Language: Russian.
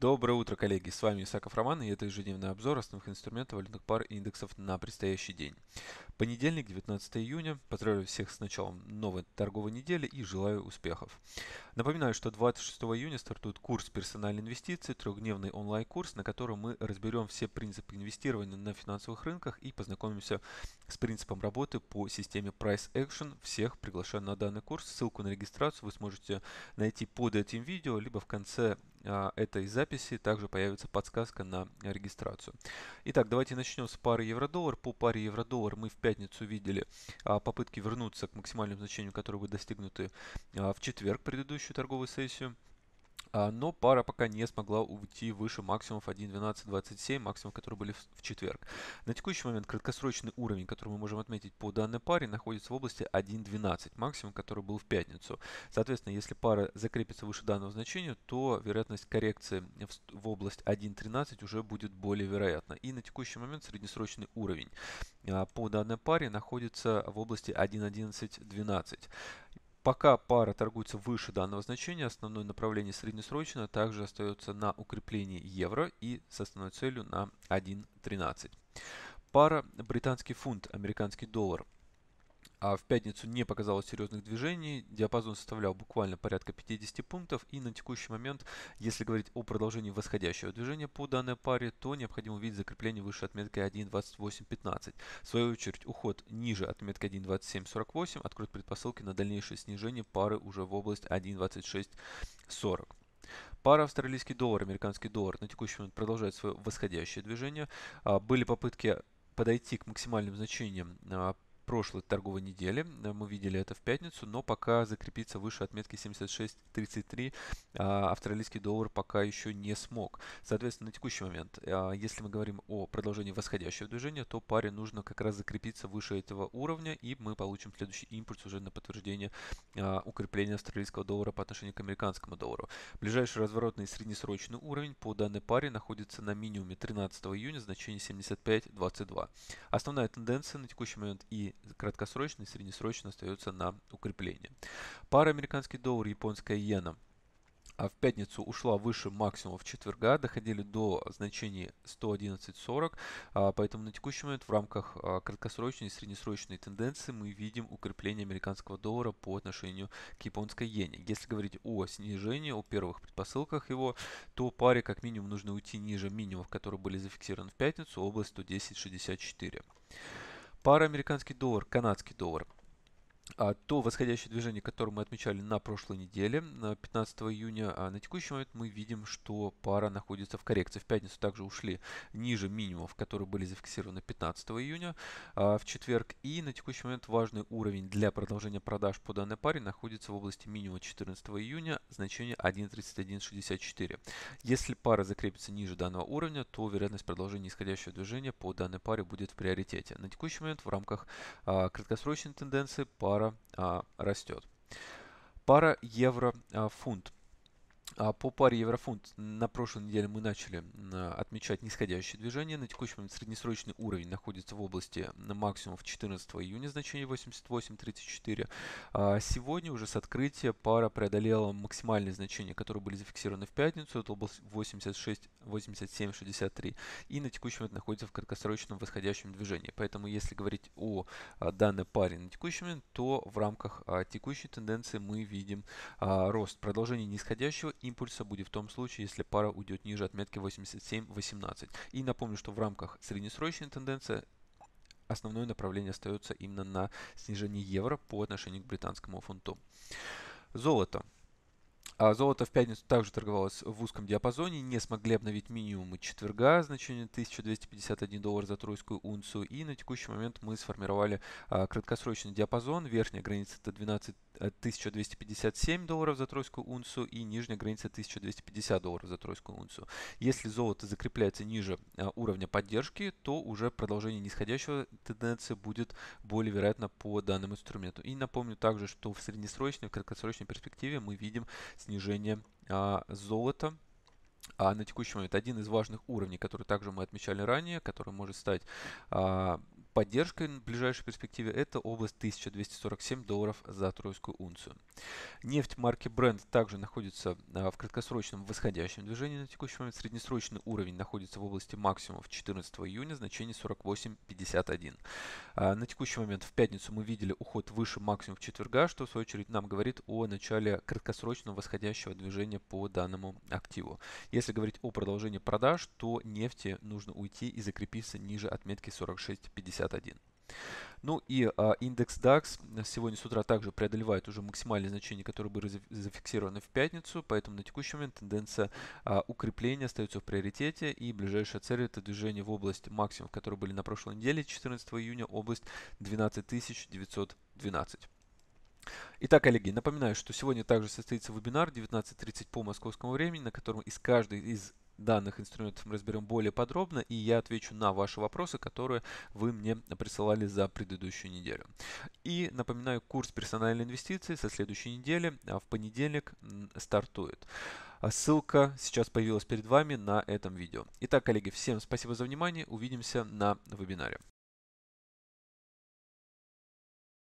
Доброе утро, коллеги! С вами Исаков Роман и это ежедневный обзор основных инструментов валютных пар и индексов на предстоящий день. Понедельник, 19 июня. Поздравляю всех с началом новой торговой недели и желаю успехов. Напоминаю, что 26 июня стартует курс персональной инвестиции, трехдневный онлайн-курс, на котором мы разберем все принципы инвестирования на финансовых рынках и познакомимся с принципом работы по системе Price Action. Всех приглашаю на данный курс. Ссылку на регистрацию вы сможете найти под этим видео, либо в конце а, этой записи также появится подсказка на регистрацию. Итак, давайте начнем с пары евро-доллар. По паре евро-доллар мы в пятницу видели а, попытки вернуться к максимальным значениям, которые были достигнуты а, в четверг предыдущую торговую сессию. А, но пара пока не смогла уйти выше максимумов 1.12.27, максимум, которые были в четверг. На текущий момент краткосрочный уровень, который мы можем отметить по данной паре, находится в области 1.12, максимум, который был в пятницу. Соответственно, если пара закрепится выше данного значения, то вероятность коррекции в область 1.13 уже будет более вероятна. И на текущий момент среднесрочный уровень а, по данной паре находится в области 1.11.12. Пока пара торгуется выше данного значения, основное направление среднесрочно также остается на укреплении евро и с основной целью на 1.13. Пара британский фунт, американский доллар – а в пятницу не показалось серьезных движений, диапазон составлял буквально порядка 50 пунктов, и на текущий момент, если говорить о продолжении восходящего движения по данной паре, то необходимо увидеть закрепление выше отметки 1.2815. В свою очередь, уход ниже отметки 1.2748 откроет предпосылки на дальнейшее снижение пары уже в область 1.2640. Пара австралийский доллар, американский доллар на текущий момент продолжает свое восходящее движение. А были попытки подойти к максимальным значениям а, прошлой торговой недели. Э, мы видели это в пятницу, но пока закрепиться выше отметки 76.33 а, австралийский доллар пока еще не смог. Соответственно, на текущий момент, а, если мы говорим о продолжении восходящего движения, то паре нужно как раз закрепиться выше этого уровня, и мы получим следующий импульс уже на подтверждение а, укрепления австралийского доллара по отношению к американскому доллару. Ближайший разворотный среднесрочный уровень по данной паре находится на минимуме 13 июня, значение 75.22. Основная тенденция на текущий момент и краткосрочно и среднесрочно остается на укрепление. Пара американский доллар, японская иена – а в пятницу ушла выше максимума в четверга, доходили до значения 111.40, а, поэтому на текущий момент в рамках а, краткосрочной и среднесрочной тенденции мы видим укрепление американского доллара по отношению к японской иене. Если говорить о снижении, о первых предпосылках его, то паре как минимум нужно уйти ниже минимумов, которые были зафиксированы в пятницу, область 110.64. Пара американский доллар, канадский доллар. А, то восходящее движение, которое мы отмечали на прошлой неделе, 15 июня, а, на текущий момент мы видим, что пара находится в коррекции. В пятницу также ушли ниже минимумов, которые были зафиксированы 15 июня а, в четверг. И на текущий момент важный уровень для продолжения продаж по данной паре находится в области минимума 14 июня, значение 1.3164. Если пара закрепится ниже данного уровня, то вероятность продолжения исходящего движения по данной паре будет в приоритете. На текущий момент в рамках краткосрочной тенденции пара а, пара растет. Пара евро-фунт. А, а по паре еврофунт на прошлой неделе мы начали отмечать нисходящее движение. На текущий момент среднесрочный уровень находится в области на максимумов 14 июня, значение 88.34. А сегодня уже с открытия пара преодолела максимальные значения, которые были зафиксированы в пятницу. Это область 86, 87.63. И на текущий момент находится в краткосрочном восходящем движении. Поэтому если говорить о а, данной паре на текущий момент, то в рамках текущей тенденции мы видим рост, продолжение нисходящего и импульса будет в том случае, если пара уйдет ниже отметки 87.18. И напомню, что в рамках среднесрочной тенденции основное направление остается именно на снижение евро по отношению к британскому фунту. Золото. А золото в пятницу также торговалось в узком диапазоне, не смогли обновить минимумы четверга, значение 1251 доллар за тройскую унцию, и на текущий момент мы сформировали а, краткосрочный диапазон, верхняя граница это 12 1257 э, долларов за тройскую унцию и нижняя граница 1250 долларов за тройскую унцию. Если золото закрепляется ниже а, уровня поддержки, то уже продолжение нисходящего тенденции будет более вероятно по данному инструменту. И напомню также, что в среднесрочной, в краткосрочной перспективе мы видим снижение а, золота. А на текущий момент один из важных уровней, который также мы отмечали ранее, который может стать а, поддержкой в ближайшей перспективе это область 1247 долларов за тройскую унцию. Нефть марки Brent также находится а, в краткосрочном восходящем движении на текущий момент. Среднесрочный уровень находится в области максимумов 14 июня, значение 48.51. А, на текущий момент в пятницу мы видели уход выше максимум четверга, что в свою очередь нам говорит о начале краткосрочного восходящего движения по данному активу. Если говорить о продолжении продаж, то нефти нужно уйти и закрепиться ниже отметки 46.50 61. Ну и а, индекс DAX сегодня с утра также преодолевает уже максимальные значения, которые были зафиксированы в пятницу, поэтому на текущий момент тенденция а, укрепления остается в приоритете и ближайшая цель это движение в область максимум, которые были на прошлой неделе, 14 июня, область 12912. Итак, коллеги, напоминаю, что сегодня также состоится вебинар 19.30 по московскому времени, на котором из каждой из данных инструментов мы разберем более подробно, и я отвечу на ваши вопросы, которые вы мне присылали за предыдущую неделю. И напоминаю, курс персональной инвестиции со следующей недели а в понедельник стартует. А ссылка сейчас появилась перед вами на этом видео. Итак, коллеги, всем спасибо за внимание. Увидимся на вебинаре.